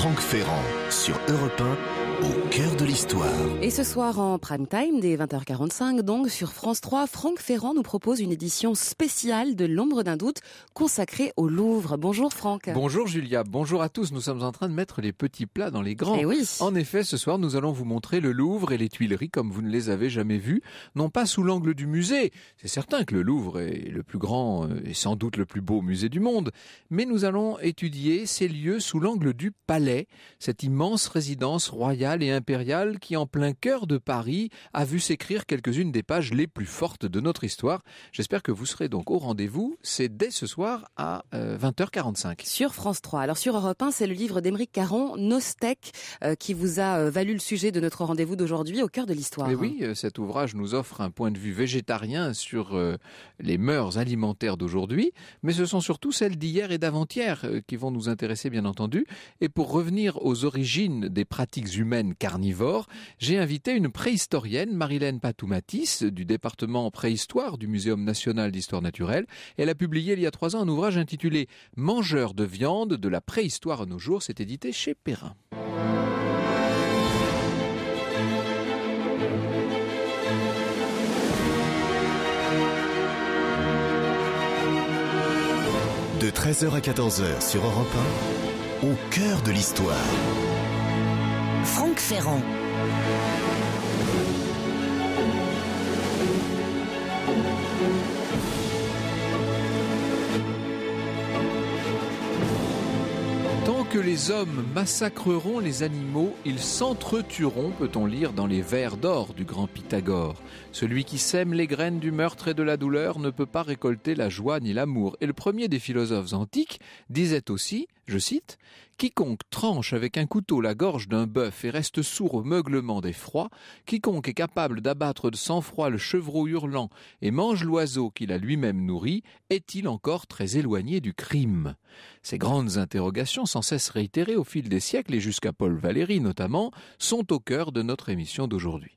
Franck Ferrand sur Europe 1 au cœur de l'histoire. Et ce soir en prime time des 20h45 donc sur France 3, Franck Ferrand nous propose une édition spéciale de L'ombre d'un doute consacrée au Louvre. Bonjour Franck. Bonjour Julia, bonjour à tous. Nous sommes en train de mettre les petits plats dans les grands. Eh en effet, ce soir nous allons vous montrer le Louvre et les Tuileries comme vous ne les avez jamais vus, non pas sous l'angle du musée. C'est certain que le Louvre est le plus grand euh, et sans doute le plus beau musée du monde, mais nous allons étudier ces lieux sous l'angle du palais cette immense résidence royale et impériale qui, en plein cœur de Paris, a vu s'écrire quelques-unes des pages les plus fortes de notre histoire. J'espère que vous serez donc au rendez-vous. C'est dès ce soir à 20h45. Euh, sur France 3. Alors sur Europe 1, c'est le livre d'Émeric Caron, Nostec, euh, qui vous a euh, valu le sujet de notre rendez-vous d'aujourd'hui au cœur de l'histoire. oui, cet ouvrage nous offre un point de vue végétarien sur les mœurs alimentaires d'aujourd'hui, mais ce sont surtout celles d'hier et d'avant-hier qui vont nous intéresser, bien entendu. Et pour revenir aux origines des pratiques humaines carnivores, j'ai invité une préhistorienne, Marilène Patoumatis, du département préhistoire du Muséum national d'histoire naturelle. Elle a publié il y a trois ans un ouvrage intitulé Mangeurs de viande de la préhistoire à nos jours. C'est édité chez Perrin. De 13h à 14h sur Europe 1 au cœur de l'histoire. Franck Ferrand. Tant que les hommes massacreront les animaux, ils s'entretueront, peut-on lire dans les vers d'or du grand Pythagore. Celui qui sème les graines du meurtre et de la douleur ne peut pas récolter la joie ni l'amour. Et le premier des philosophes antiques disait aussi je cite, Quiconque tranche avec un couteau la gorge d'un bœuf et reste sourd au meuglement des froids, quiconque est capable d'abattre de sang-froid le chevreau hurlant et mange l'oiseau qu'il a lui-même nourri, est-il encore très éloigné du crime Ces grandes interrogations, sans cesse réitérées au fil des siècles et jusqu'à Paul Valéry notamment, sont au cœur de notre émission d'aujourd'hui.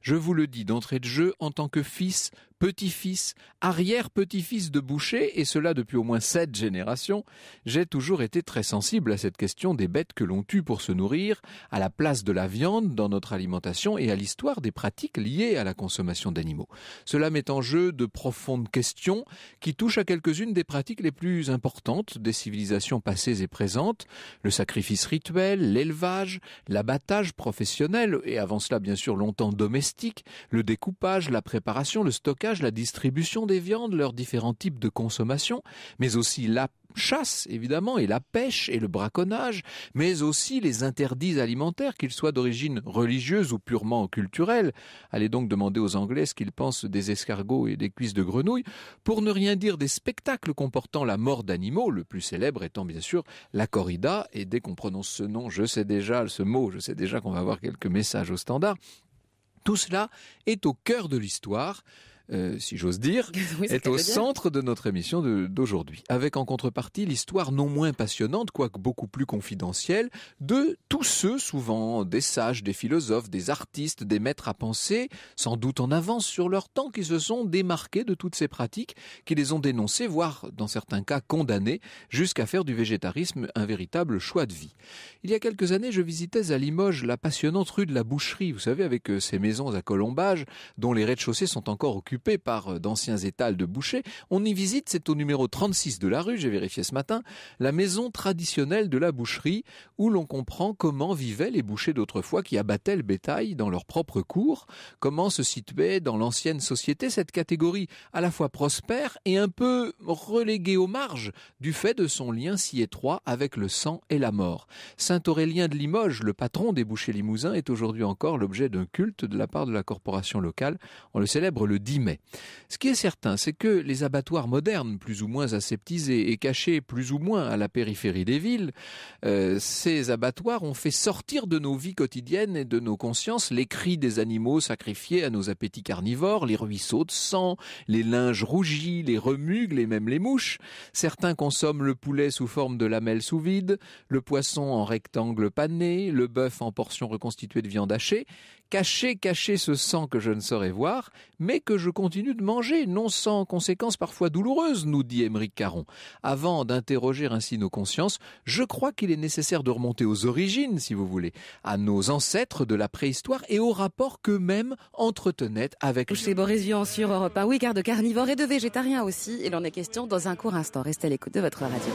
Je vous le dis d'entrée de jeu, en tant que fils, petit-fils, arrière-petit-fils de boucher, et cela depuis au moins sept générations, j'ai toujours été très sensible à cette question des bêtes que l'on tue pour se nourrir, à la place de la viande dans notre alimentation et à l'histoire des pratiques liées à la consommation d'animaux. Cela met en jeu de profondes questions qui touchent à quelques-unes des pratiques les plus importantes des civilisations passées et présentes, le sacrifice rituel, l'élevage, l'abattage professionnel, et avant cela bien sûr longtemps domestiques, le découpage, la préparation, le stockage, la distribution des viandes, leurs différents types de consommation, mais aussi la chasse évidemment et la pêche et le braconnage, mais aussi les interdits alimentaires, qu'ils soient d'origine religieuse ou purement culturelle. Allez donc demander aux Anglais ce qu'ils pensent des escargots et des cuisses de grenouille, pour ne rien dire des spectacles comportant la mort d'animaux, le plus célèbre étant bien sûr la corrida, et dès qu'on prononce ce nom, je sais déjà ce mot, je sais déjà qu'on va avoir quelques messages au standard, tout cela est au cœur de l'histoire. Euh, si j'ose dire, est, au centre de notre émission d'aujourd'hui, avec en contrepartie l'histoire non moins passionnante, quoique beaucoup plus confidentielle, de tous ceux, souvent des sages, des philosophes, des artistes, des maîtres à penser, sans doute en avance sur leur temps, qui se sont démarqués de toutes ces pratiques, qui les ont dénoncées, voire dans certains cas condamnées, jusqu'à faire du végétarisme un véritable choix de vie. Il y a quelques années, je visitais à Limoges la passionnante rue de la Boucherie, vous savez, avec euh, ces maisons à colombages dont les rez-de-chaussée sont encore occupées par euh, d'anciens étals de bouchers. On y visite, c'est au numéro 36 de la rue, j'ai vérifié ce matin, la maison traditionnelle de la boucherie où l'on comprend comment vivaient les bouchers d'autrefois qui abattaient le bétail dans leur propre cours, comment se situait dans l'ancienne société cette catégorie à la fois prospère et un peu reléguée aux marges du fait de son lien si étroit avec le sang et la mort. Saint Aurélien de Limoges, le patron des bouchers limousins, est aujourd'hui encore l'objet d'un culte de la part de la corporation locale. On le célèbre le 10 ce qui est certain, c'est que les abattoirs modernes, plus ou moins aseptisés et cachés plus ou moins à la périphérie des villes, euh, ces abattoirs ont fait sortir de nos vies quotidiennes et de nos consciences les cris des animaux sacrifiés à nos appétits carnivores, les ruisseaux de sang, les linges rougis, les remugles et même les mouches. Certains consomment le poulet sous forme de lamelles sous vide, le poisson en rectangle pané, le bœuf en portions reconstituées de viande hachée. Caché, caché ce sang que je ne saurais voir, mais que je continue de manger, non sans conséquences parfois douloureuses, nous dit Émeric Caron. Avant d'interroger ainsi nos consciences, je crois qu'il est nécessaire de remonter aux origines, si vous voulez, à nos ancêtres de la préhistoire et aux rapports qu'eux-mêmes entretenaient avec... Chez Boris Vian sur Europe 1, oui, car de carnivores et de végétariens aussi, il en est question dans un court instant. Restez à l'écoute de votre radio.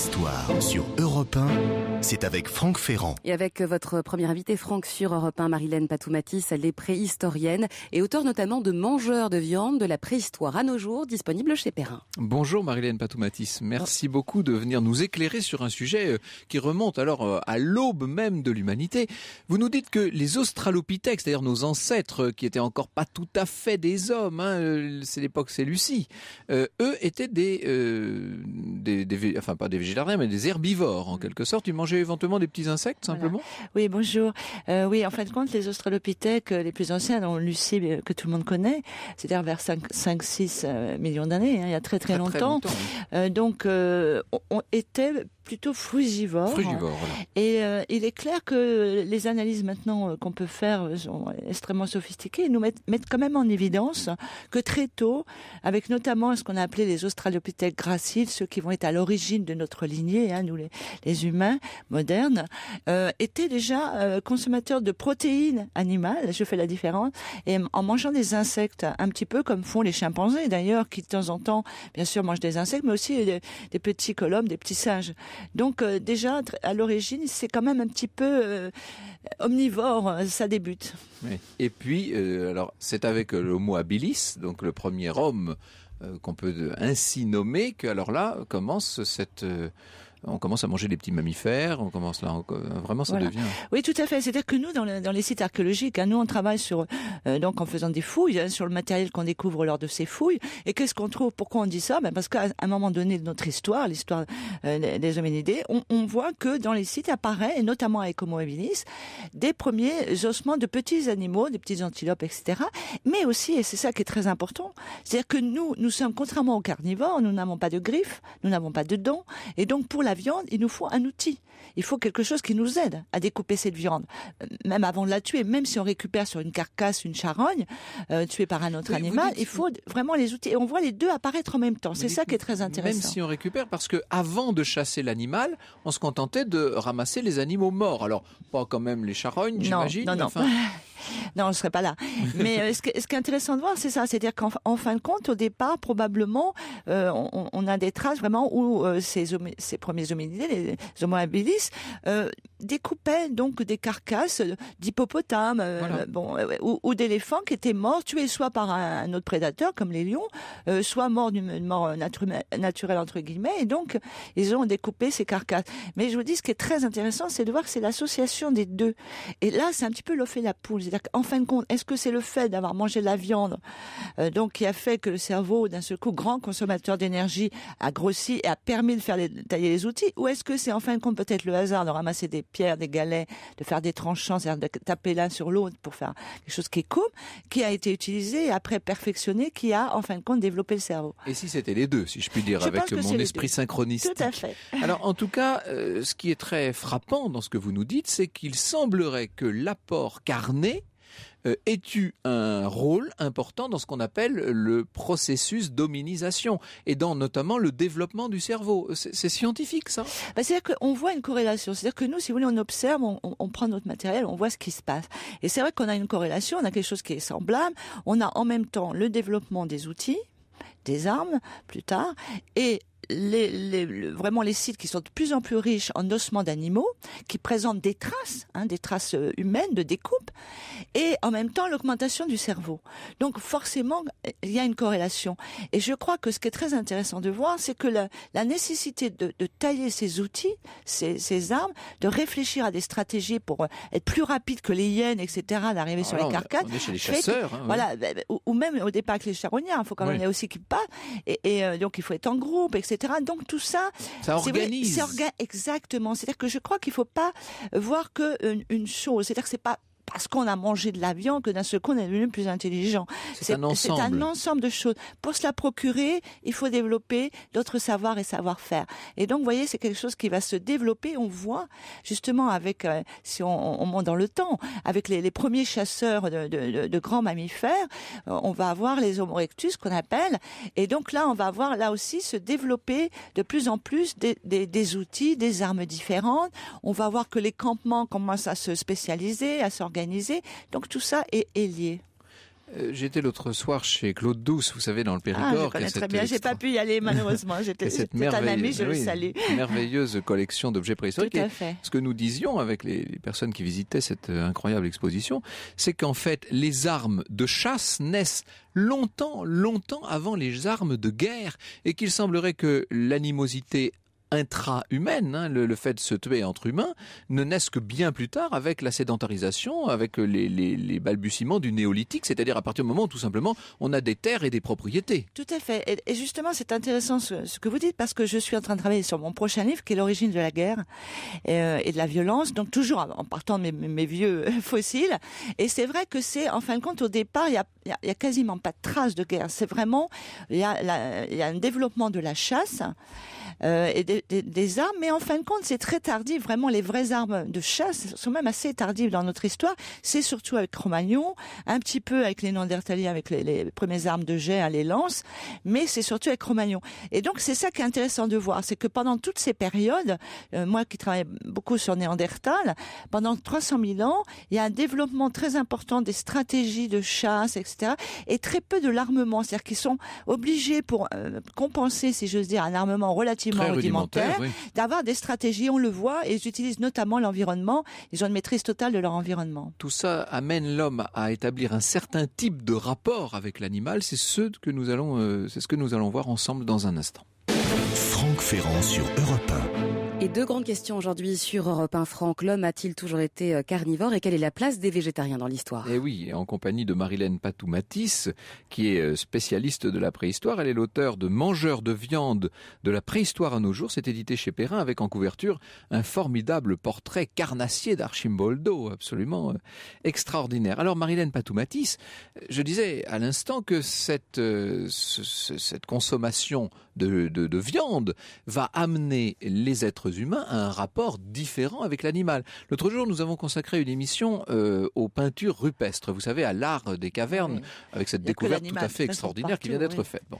Histoire sur Europe 1, c'est avec Franck Ferrand. Et avec euh, votre premier invité, Franck sur Europe 1, Marilène Patoumatis, elle est préhistorienne et auteur notamment de Mangeurs de viande de la préhistoire à nos jours, disponible chez Perrin. Bonjour Marilène Patoumatis, merci beaucoup de venir nous éclairer sur un sujet euh, qui remonte alors euh, à l'aube même de l'humanité. Vous nous dites que les Australopithèques, c'est-à-dire nos ancêtres qui étaient encore pas tout à fait des hommes, hein, c'est l'époque c'est Lucie, eux étaient des, des, enfin pas des végétariens, mais des herbivores en quelque sorte. Ils mangeaient éventuellement des petits insectes simplement Oui, bonjour. Euh, oui, en fin de compte, les australopithèques euh, les plus anciens, dont Lucie euh, que tout le monde connaît, c'est-à-dire vers 5-6 millions d'années, hein, il y a très très, longtemps, donc on était plutôt frugivore. Et euh, il est clair que les analyses maintenant euh, qu'on peut faire euh, sont extrêmement sophistiquées et nous mettent, quand même en évidence que très tôt, avec notamment ce qu'on a appelé les australopithèques graciles, ceux qui vont être à l'origine de notre lignée, hein, nous les, humains modernes, étaient déjà consommateurs de protéines animales, je fais la différence, et en mangeant des insectes, un petit peu comme font les chimpanzés d'ailleurs, qui de temps en temps, bien sûr, mangent des insectes, mais aussi des petits colombes, des petits singes. Donc euh, déjà, à l'origine, c'est quand même un petit peu euh, omnivore, euh, ça débute. Et puis, alors c'est avec l'homo habilis, donc le premier homme qu'on peut ainsi nommer, que alors là commence cette on commence à manger des petits mammifères, on commence là, vraiment ça devient. Oui, tout à fait. C'est-à-dire que nous, dans, dans les sites archéologiques, hein, nous on travaille sur euh, donc en faisant des fouilles hein, sur le matériel qu'on découvre lors de ces fouilles. Et qu'est-ce qu'on trouve Pourquoi on dit ça ben parce qu'à un moment donné de notre histoire, l'histoire euh, des hominidés, on, voit que dans les sites apparaît, et notamment avec Homo habilis, des premiers ossements de petits animaux, des petits antilopes, etc. Mais aussi, et c'est ça qui est très important, c'est-à-dire que nous, nous sommes contrairement aux carnivores, nous n'avons pas de griffes, nous n'avons pas de dents, et donc pour la la viande, il nous faut un outil. Il faut quelque chose qui nous aide à découper cette viande. Euh, même avant de la tuer, même si on récupère sur une carcasse une charogne euh, tuée par un autre animal, il faut vraiment les outils. Et on voit les deux apparaître en même temps. C'est ça qui est très intéressant. Même si on récupère, parce que avant de chasser l'animal, on se contentait de ramasser les animaux morts. Alors, pas quand même les charognes, j'imagine. Non, je serais pas là. Mais euh, ce, qui est intéressant de voir, c'est ça, c'est-à-dire qu'en fin de compte, au départ, probablement, euh, on, a des traces vraiment où euh, ces, ces, premiers hominidés, les Homo habilis, découpaient donc des carcasses d'hippopotames, bon, ou, d'éléphants qui étaient morts, tués soit par un, autre prédateur comme les lions, soit morts d'une mort naturelle, entre guillemets, et donc ils ont découpé ces carcasses. Mais je vous dis, ce qui est très intéressant, c'est de voir que c'est l'association des deux. Et là, c'est un petit peu l'offre la poule. C'est-à-dire qu'en fin de compte, est-ce que c'est le fait d'avoir mangé de la viande euh, donc qui a fait que le cerveau, d'un seul coup, grand consommateur d'énergie, a grossi et a permis de faire tailler les outils Ou est-ce que c'est en fin de compte peut-être le hasard de ramasser des pierres, des galets, de faire des tranchants, c'est-à-dire de taper l'un sur l'autre pour faire quelque chose qui est cool, qui a été utilisé et après perfectionné, qui a en fin de compte développé le cerveau Et si c'était les deux, si je puis dire, avec mon esprit synchroniste Tout à fait. Alors en tout cas, euh, ce qui est très frappant dans ce que vous nous dites, c'est qu'il semblerait que l'apport carné euh, tu un rôle important dans ce qu'on appelle le processus d'hominisation et dans notamment le développement du cerveau. C'est scientifique ça bah, C'est-à-dire qu'on voit une corrélation. C'est-à-dire que nous, si vous voulez, on observe, on, prend notre matériel, on voit ce qui se passe. Et c'est vrai qu'on a une corrélation, on a quelque chose qui est semblable. On a en même temps le développement des outils, des armes plus tard, et les, vraiment les sites qui sont de plus en plus riches en ossements d'animaux, qui présentent des traces, hein, des traces euh, humaines de découpe, et en même temps l'augmentation du cerveau. Donc forcément, il y a une corrélation. Et je crois que ce qui est très intéressant de voir, c'est que la, la nécessité de, tailler ces outils, ces, armes, de réfléchir à des stratégies pour euh, être plus rapide que les hyènes, etc., d'arriver sur les carcasses. voilà, ou, même au départ avec les charognards, il faut quand même aussi qui passent. Et, euh, donc il faut être en groupe, etc. Donc tout ça, c'est organise. exactement. C'est-à-dire que je crois qu'il ne faut pas voir que euh, chose. C'est-à-dire que c'est pas parce qu'on a mangé de la viande que d'un seul coup on est devenu plus intelligent. C'est un ensemble. C'est un ensemble de choses. Pour se la procurer, il faut développer d'autres savoirs et savoir-faire. Et donc, vous voyez, c'est quelque chose qui va se développer. On voit justement avec, euh, si on, on, monte dans le temps, avec les, premiers chasseurs de, de, de, grands mammifères, euh, on va avoir les Homo erectus qu'on appelle. Et donc là, on va voir là aussi se développer de plus en plus des, des, des outils, des armes différentes. On va voir que les campements commencent à se spécialiser, à s'organiser donc tout ça est, lié. Euh, j'étais l'autre soir chez Claude Douce, vous savez, dans le Périgord. Ah, je connais très bien. J'ai pas pu y aller malheureusement. J'étais cette je Merveilleuse collection d'objets préhistoriques. Tout à fait. ce que nous disions avec les, personnes qui visitaient cette euh, incroyable exposition, c'est qu'en fait, les armes de chasse naissent longtemps, longtemps avant les armes de guerre, et qu'il semblerait que l'animosité intra humaine hein, le, fait de se tuer entre humains, ne naissent que bien plus tard avec la sédentarisation, avec euh, les, balbutiements du néolithique, c'est-à-dire à partir du moment où tout simplement on a des terres et des propriétés. Tout à fait. Et, justement, c'est intéressant ce, que vous dites parce que je suis en train de travailler sur mon prochain livre qui est l'origine de la guerre et, euh, de la violence, donc toujours en partant de mes, vieux fossiles. Et c'est vrai que c'est, en fin de compte, au départ, il y a, quasiment pas de traces de guerre. C'est vraiment, il y, a un développement de la chasse euh, et des des armes, mais en fin de compte, c'est très tardif. Vraiment, les vraies armes de chasse sont même assez tardives dans notre histoire. C'est surtout avec Romagnon, un petit peu avec les Néandertaliens, avec les, les premières armes de jet, hein, les lances, mais c'est surtout avec Romagnon. Et donc, c'est ça qui est intéressant de voir, c'est que pendant toutes ces périodes, euh, moi qui travaille beaucoup sur Néandertal, pendant 300 000 ans, il y a un développement très important des stratégies de chasse, etc., et très peu de l'armement, c'est-à-dire qu'ils sont obligés pour euh, compenser, si j'ose dire, un armement relativement rudimentaire, d'avoir des stratégies, on le voit, et ils utilisent notamment l'environnement, ils ont une maîtrise totale de leur environnement. Tout ça amène l'homme à établir un certain type de rapport avec l'animal, c'est ce que nous allons, euh, c'est ce que nous allons voir ensemble dans un instant. Franck Ferrand sur Europe 1. Et deux grandes questions aujourd'hui sur Europe 1 Franck. L'homme a-t-il toujours été euh, carnivore et quelle est la place des végétariens dans l'histoire Eh oui, en compagnie de Marilène patou qui est euh, spécialiste de la préhistoire. Elle est l'auteur de Mangeurs de viande de la préhistoire à nos jours. C'est édité chez Perrin avec en couverture un formidable portrait carnassier d'Archimboldo, absolument euh, extraordinaire. Alors Marilène patou je disais à l'instant que cette, cette consommation de, de viande va amener les êtres humains a un rapport différent avec l'animal. L'autre jour, nous avons consacré une émission euh, aux peintures rupestres, vous savez, à l'art des cavernes, avec cette découverte tout à fait extraordinaire qui vient d'être faite. Bon.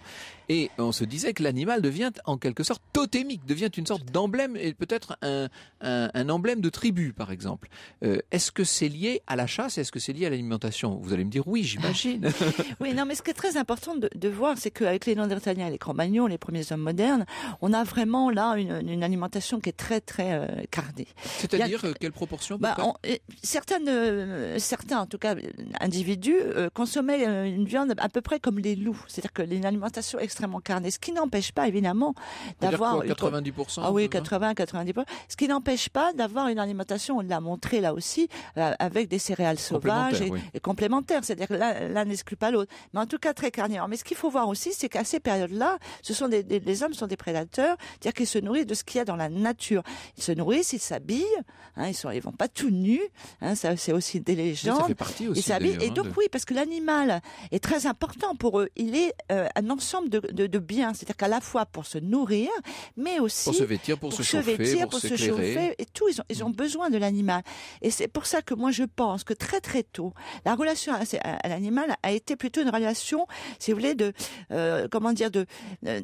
Et on se disait que l'animal devient en quelque sorte totémique, devient une sorte d'emblème et peut-être un, un, emblème de tribu, par exemple. Euh, est-ce que c'est lié à la chasse Est-ce que c'est lié à l'alimentation Vous allez me dire oui, j'imagine. oui, non, mais ce qui est très important de, voir, c'est qu'avec les Néandertaliens et les Cro-Magnons, les premiers hommes modernes, on a vraiment là une, une alimentation qui est très très euh, carné. C'est-à-dire euh, quelle proportion bah, euh, certaines, certains en tout cas individus consommaient une viande à peu près comme les loups, c'est-à-dire que une alimentation extrêmement carnée, ce qui n'empêche pas évidemment d'avoir 90 ah oui 80 90 hein ce qui n'empêche pas d'avoir une alimentation, on l'a montré là aussi, avec des céréales sauvages et, complémentaires, c'est-à-dire que l'un n'exclut pas l'autre, mais en tout cas très carnée. Mais ce qu'il faut voir aussi, c'est qu'à ces périodes-là, ce sont des, les hommes sont des prédateurs, c'est-à-dire qu'ils se nourrissent de ce qu'il y a dans la nature ils se nourrissent, ils s'habillent, hein, ils sont, ils vont pas tout nus. Hein, ça, c'est aussi des légendes. ça fait partie aussi, ils s'habillent. Et donc oui, parce que l'animal est très important pour eux. Il est euh, un ensemble de, de, biens, c'est-à-dire qu'à la fois pour se nourrir, mais aussi pour se vêtir, pour, pour se, chauffer, pour, se chauffer et tout. Ils ont, ils ont mm. besoin de l'animal. Et c'est pour ça que moi je pense que très très tôt, la relation à, l'animal a été plutôt une relation, si vous voulez, de euh, comment dire, de, de,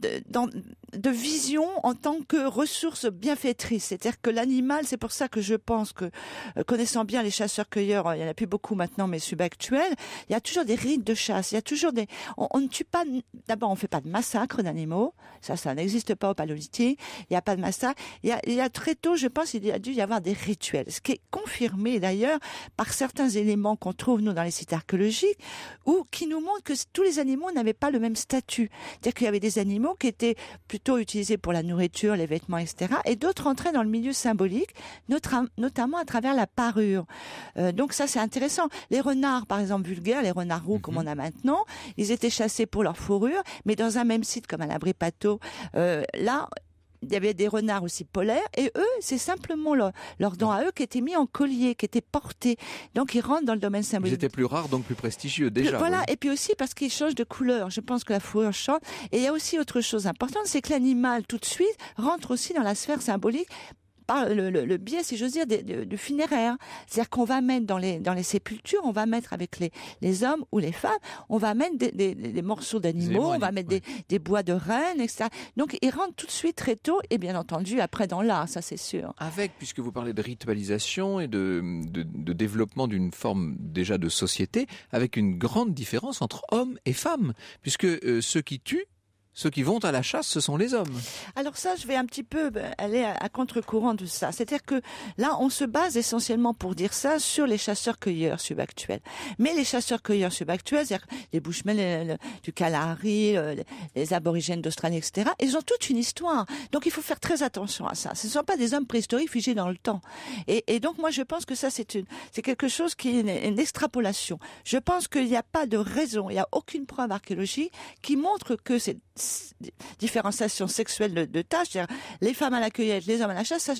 de vision en tant que ressource bien triste, C'est-à-dire que l'animal, c'est pour ça que je pense que, euh, connaissant bien les chasseurs-cueilleurs, euh, il y en a plus beaucoup maintenant, mais subactuels, il y a toujours des rites de chasse. Il y a toujours des, on, ne tue pas, d'abord, on fait pas de massacre d'animaux. Ça, ça n'existe pas au paléolithique. Il n'y a pas de massacre. Il y, a, très tôt, je pense, il y a dû y avoir des rituels. Ce qui est confirmé, d'ailleurs, par certains éléments qu'on trouve, nous, dans les sites archéologiques, ou qui nous montrent que tous les animaux n'avaient pas le même statut. C'est-à-dire qu'il y avait des animaux qui étaient plutôt utilisés pour la nourriture, les vêtements, etc d'autres entraient dans le milieu symbolique, notamment à travers la parure. Euh, donc ça, c'est intéressant. Les renards, par exemple, vulgaires, les renards roux comme mhm. on a maintenant, ils étaient chassés pour leur fourrure, mais dans un même site comme à l'abri Pato, euh, là, il y avait des renards aussi polaires et eux, c'est simplement leur, don à eux qui étaient mis en collier, qui étaient portés. Donc ils rentrent dans le domaine symbolique. Ils étaient plus rares, donc plus prestigieux déjà. Voilà, et puis aussi parce qu'ils changent de couleur. Je pense que la fourrure change. Et il y a aussi autre chose importante, c'est que l'animal tout de suite rentre aussi dans la sphère symbolique par le, biais, si j'ose dire, du funéraire. C'est-à-dire qu'on va mettre dans les, dans les sépultures, on va mettre avec les, les hommes ou les femmes, on va mettre des, morceaux d'animaux, on va mettre des, bois de rennes, etc. Donc ils rentrent tout de suite très tôt, et bien entendu après dans l'art, ça c'est sûr. Avec, puisque vous parlez de ritualisation et de, développement d'une forme déjà de société, avec une grande différence entre hommes et femmes, puisque euh, ceux qui tuent ceux qui vont à la chasse, ce sont les hommes. Alors ça, je vais un petit peu euh, aller à, contre-courant de ça. C'est-à-dire que là, on se base essentiellement pour dire ça sur les chasseurs-cueilleurs subactuels. Mais les chasseurs-cueilleurs subactuels, c'est-à-dire les Bushmen du Kalahari, euh, les aborigènes d'Australie, etc., ils ont toute une histoire. Donc il faut faire très attention à ça. Ce ne sont pas des hommes préhistoriques figés dans le temps. Et, donc moi, je pense que ça, c'est une, c'est quelque chose qui est une, une extrapolation. Je pense qu'il n'y a pas de raison, il n'y a aucune preuve archéologique qui montre que c'est différenciation sexuelle de, tâches. Les femmes à la cueillette, les hommes à la chasse,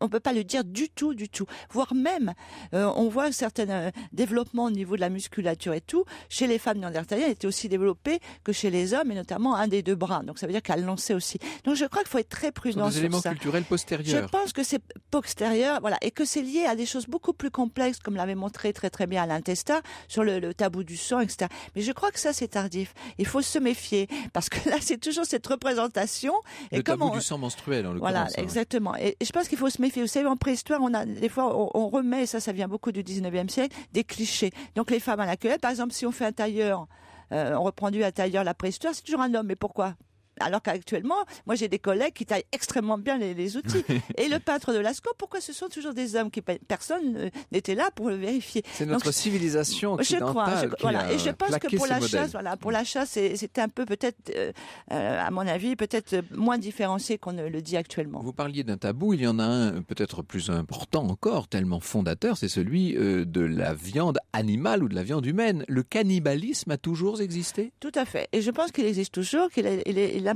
on peut pas le dire du tout, du tout. Voire même, euh, on voit un certain euh, développement au niveau de la musculature et tout. Chez les femmes néandertaliennes, était aussi développé que chez les hommes, et notamment un des deux bras. Donc ça veut dire qu'elle lançait aussi. Donc je crois qu'il faut être très prudent des sur éléments culturels postérieurs. Je pense que c'est postérieur, voilà, et que c'est lié à des choses beaucoup plus complexes, comme l'avait montré très très bien à l'intestin, sur le, tabou du sang, etc. Mais je crois que ça c'est tardif. Il faut se méfier parce que là c'est toujours cette représentation. Et le tabou du sang menstruel, en l'occurrence. Voilà, hein, exactement. Et je pense qu'il faut se méfier vous savez, en préhistoire, on a des fois, on, remet, ça, ça vient beaucoup du 19e siècle, des clichés. Donc les femmes à la par exemple, si on fait un tailleur, euh, on reprend du tailleur la préhistoire, c'est toujours un homme. Mais pourquoi alors qu'actuellement, moi j'ai des collègues qui taillent extrêmement bien les, outils. et le peintre de Lascaux, pourquoi ce sont toujours des hommes qui Personne n'était là pour le vérifier. C'est notre civilisation occidentale je crois, je, qui voilà. Et je pense que pour la chasse, voilà, pour la chasse, c'est un peu peut-être, euh, euh, à mon avis, peut-être moins différencié qu'on ne le dit actuellement. Vous parliez d'un tabou, il y en a un euh, peut-être plus important encore, tellement fondateur, c'est celui de la viande animale ou de la viande humaine. Le cannibalisme a toujours existé Tout à fait. Et je pense qu'il existe toujours, qu'il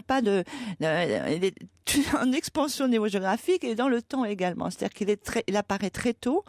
pas de, euh, il en expansion au niveau géographique et dans le temps également. C'est-à-dire qu'il est très, il apparaît très tôt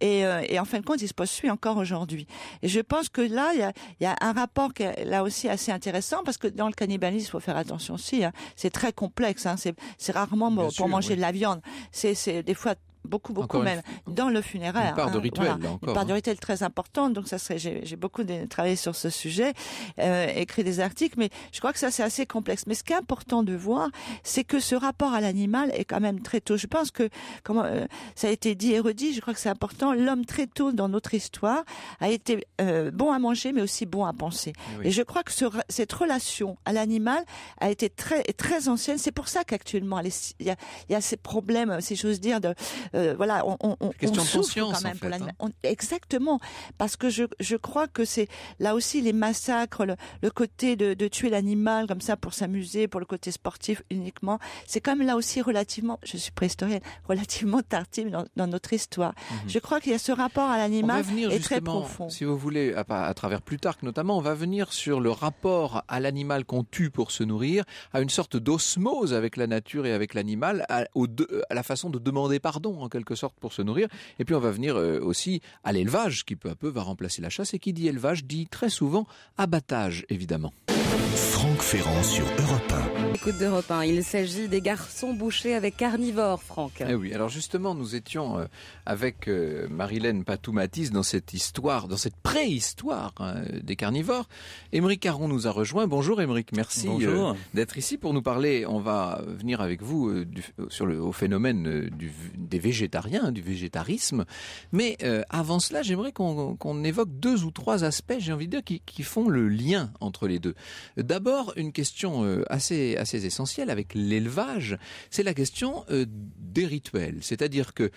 et, euh, en fin de compte, il se poursuit encore aujourd'hui. Et je pense que là, il y a, un rapport qui est là aussi assez intéressant parce que dans le cannibalisme, il faut faire attention aussi. Hein. C'est très complexe. Hein. C'est rarement pour manger de la viande. C'est des fois beaucoup, beaucoup même, dans le funéraire. Une part de hein, rituel, encore, Une de hein. rituel très importante, donc ça serait, j'ai beaucoup de, travaillé sur ce sujet, euh, écrit des articles, mais je crois que ça c'est assez complexe. Mais ce qui est important de voir, c'est que ce rapport à l'animal est quand même très tôt. Je pense que, comment euh, ça a été dit et redit, je crois que c'est important, l'homme très tôt dans notre histoire a été euh, bon à manger, mais aussi bon à penser. Eh et je crois que cette relation à l'animal a été très, très ancienne. C'est pour ça qu'actuellement, il y a, y a, ces problèmes, si j'ose dire, de, euh, voilà, on, on, on souffre quand même. Hein. exactement, parce que je, je crois que c'est là aussi les massacres, le, côté de, de tuer l'animal comme ça pour s'amuser, pour le côté sportif uniquement, c'est quand même là aussi relativement, je suis préhistorienne, relativement tardive dans, notre histoire. Mhm. Je crois qu'il y a ce rapport à l'animal est très profond. Si vous voulez, à, à travers Plutarque notamment, on va venir sur le rapport à l'animal qu'on tue pour se nourrir, à une sorte d'osmose avec la nature et avec l'animal, à, à, la façon de demander pardon en quelque sorte pour se nourrir. Et puis on va venir euh, aussi à l'élevage qui peu à peu va remplacer la chasse et qui dit élevage dit très souvent abattage évidemment sur Europe Écoute d'Europe 1, il s'agit des garçons bouchés avec carnivores, Franck. Eh oui, alors justement, nous étions euh, avec euh, Marilène patou dans cette histoire, dans cette préhistoire hein, des carnivores. Émeric Caron nous a rejoint. Bonjour Émeric, merci euh, d'être ici pour nous parler. On va venir avec vous sur le, au phénomène des végétariens, du végétarisme. Mais avant cela, j'aimerais qu'on évoque deux ou trois aspects, j'ai envie de dire, qui, qui font le lien entre les deux. D'abord, une question euh, assez, assez essentielle avec l'élevage, c'est la question euh, des rituels. C'est-à-dire que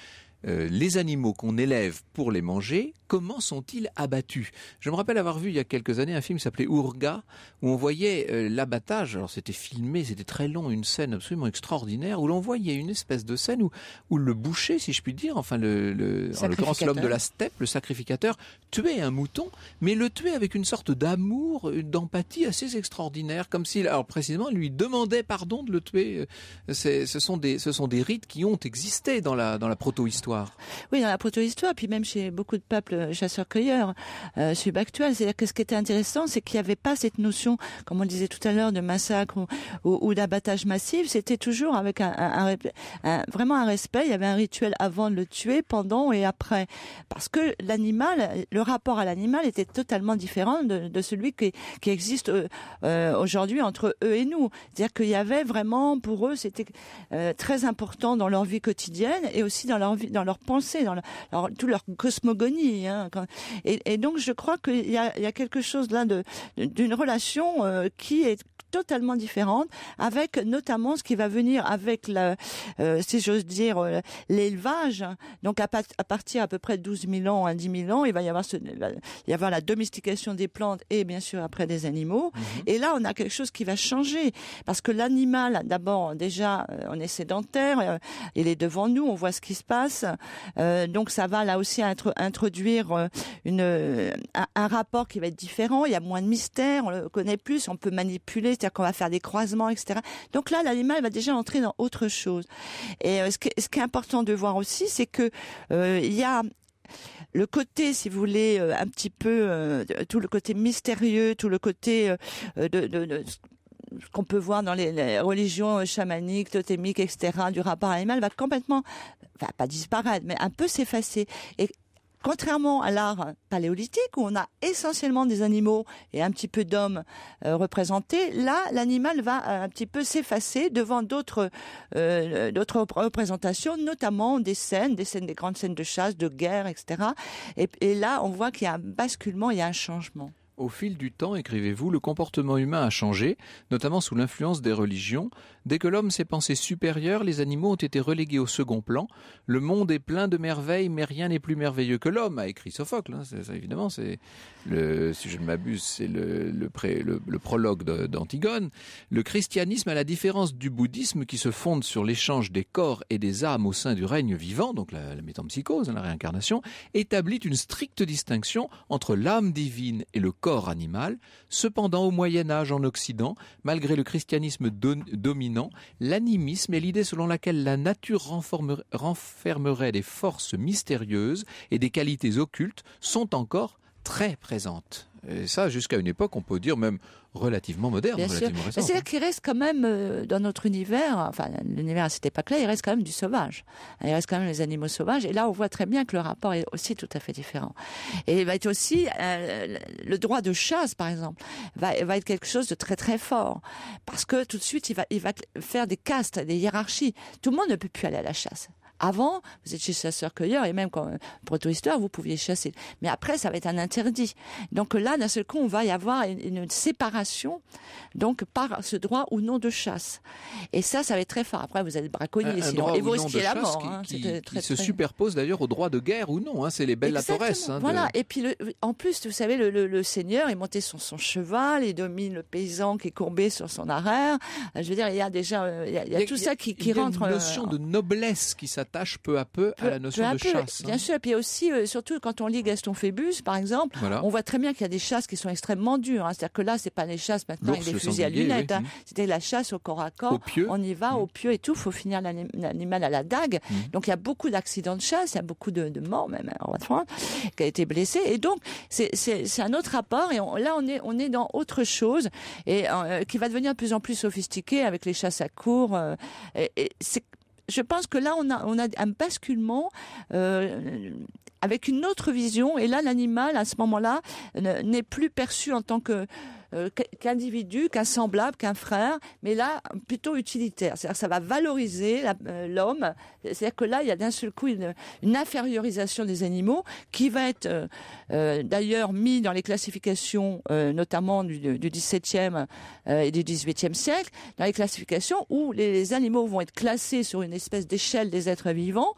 euh, les animaux qu'on élève pour les manger, comment sont-ils abattus Je me rappelle avoir vu il y a quelques années un film qui s'appelait Ourga, où on voyait euh, l'abattage, alors c'était filmé, c'était très long, une scène absolument extraordinaire, où l'on voyait une espèce de scène où, où le boucher, si je puis dire, enfin le, le en l'homme de la steppe, le sacrificateur, tuait un mouton, mais le tuait avec une sorte d'amour, euh, d'empathie assez extraordinaire, comme s'il, alors précisément, lui demandait pardon de le tuer. Euh, ce sont des, rites qui ont existé dans la, dans la proto-histoire. Oui, dans la proto-histoire, puis même chez beaucoup de peuples chasseurs-cueilleurs subactuels. euh, C'est-à-dire que ce qui était intéressant, c'est qu'il n'y avait pas cette notion, comme on le disait tout à l'heure, de massacre ou, d'abattage massif. C'était toujours avec un, vraiment un respect. Il y avait un rituel avant de le tuer, pendant et après, parce que l'animal, le rapport à l'animal était totalement différent de, celui qui, existe euh, euh, aujourd'hui entre eux et nous. C'est-à-dire qu'il y avait vraiment pour eux, c'était euh, très important dans leur vie quotidienne et aussi dans leur dans leur pensée, dans leur, toute leur cosmogonie Hein, et, donc je crois qu'il y a, quelque chose là d'une relation euh, qui est totalement différente, avec notamment ce qui va venir avec, la, euh, si j'ose dire, euh, l'élevage. Hein. Donc à, partir à peu près de 12 000 ans à 10 000 ans, il va y avoir, la, domestication des plantes et bien sûr après des animaux. Mhm. Et là, on a quelque chose qui va changer parce que l'animal, d'abord déjà, on est sédentaire, il est devant nous, on voit ce qui se passe. donc ça va là aussi être introduire euh, une, euh, un, rapport qui va être différent. Il y a moins de mystère, on le connaît plus, on peut manipuler, c'est-à-dire qu'on va faire des croisements, etc. Donc là, l'animal va déjà entrer dans autre chose. Et euh, ce, ce qui est important de voir aussi, c'est que il y a le côté, si vous voulez, un petit peu tout le côté mystérieux, tout le côté de, qu'on peut voir dans les, religions chamaniques, totémiques, etc., du rapport animal va complètement, pas disparaître, mais un peu s'effacer. Et, Contrairement à l'art paléolithique où on a essentiellement des animaux et un petit peu d'hommes euh, représentés, là l'animal va euh, un petit peu s'effacer devant d'autres euh, représentations, notamment des scènes, des scènes des grandes scènes de chasse, de guerre, etc. et là on voit qu'il y a un basculement, il y a un changement. Au fil du temps, écrivez-vous, le comportement humain a changé, notamment sous l'influence des religions. Dès que l'homme s'est pensé supérieur, les animaux ont été relégués au second plan. Le monde est plein de merveilles, mais rien n'est plus merveilleux que l'homme, a écrit Sophocle. Hein. C'est évidemment, c'est le, si je ne m'abuse, c'est le, prologue d'Antigone. Le christianisme, à la différence du bouddhisme qui se fonde sur l'échange des corps et des âmes au sein du règne vivant, donc la, la hein, la réincarnation, établit une stricte distinction entre l'âme divine et le corps animal. Cependant, au Moyen Âge en Occident, malgré le christianisme dominant, l'animisme est l'idée selon laquelle la nature renfermerait des forces mystérieuses et des qualités occultes sont encore très présente. Et ça, jusqu'à une époque, on peut dire même relativement moderne, C'est-à-dire hein. qu'il reste quand même euh, dans notre univers, enfin l'univers c'était pas clair, là il reste quand même du sauvage. Il reste quand même les animaux sauvages. Et là, on voit très bien que le rapport est aussi tout à fait différent. Et il va être aussi euh, le droit de chasse, par exemple, va, va être quelque chose de très très fort, parce que tout de suite, il va, il va faire des castes, des hiérarchies. Tout le monde ne peut plus aller à la chasse. Avant, vous êtes chasseur-cueilleur et même quand, proto histoire vous pouviez chasser. Mais après, ça va être un interdit. Donc là, d'un seul coup, on va y avoir une, séparation, donc par ce droit ou non de chasse. Et ça, ça va être très fort. Après, vous êtes braconnier, sinon, et vous risquez la mort. Qui, hein, se superpose d'ailleurs au droit de guerre ou non. Hein, c'est les belles la hein, voilà. Et puis, en plus, vous savez, le, seigneur est monté sur son cheval, il domine le paysan qui est courbé sur son arrière. Euh, je veux dire, il y a déjà, euh, il y a, tout ça qui, qui il y a rentre. Une euh, notion de noblesse qui s'attache s'attache peu à peu, à la notion de chasse. Hein. Bien sûr, et puis aussi, euh, surtout quand on lit Gaston Phébus, par exemple, on voit très bien qu'il y a des chasses qui sont extrêmement dures. Hein. C'est-à-dire que là, c'est pas les chasses maintenant avec des fusils à lunettes. Hein. Mmh. C'était la chasse au corps à corps. On y va mmh. au pieu et tout. il Faut finir l'animal à la dague. Mmh. Donc il y a beaucoup d'accidents de chasse, il y a beaucoup de, morts même en qui a été blessé. Et donc c'est un autre rapport. Et là, on est on est dans autre chose et euh, qui va devenir de plus en plus sophistiqué avec les chasses à cours. Euh, et c'est je pense que là, on a, on a un basculement euh, avec une autre vision. Et là, l'animal, à ce moment-là, n'est plus perçu en tant que euh, qu'individu, qu'un semblable, qu'un frère, mais là plutôt utilitaire. C'est-à-dire que ça va valoriser euh, l'homme. C'est-à-dire que là, il y a d'un seul coup une, infériorisation des animaux qui va être euh, d'ailleurs mis dans les classifications, notamment du, XVIIe et du XVIIIe siècle, dans les classifications où les, animaux vont être classés sur une espèce d'échelle des êtres vivants,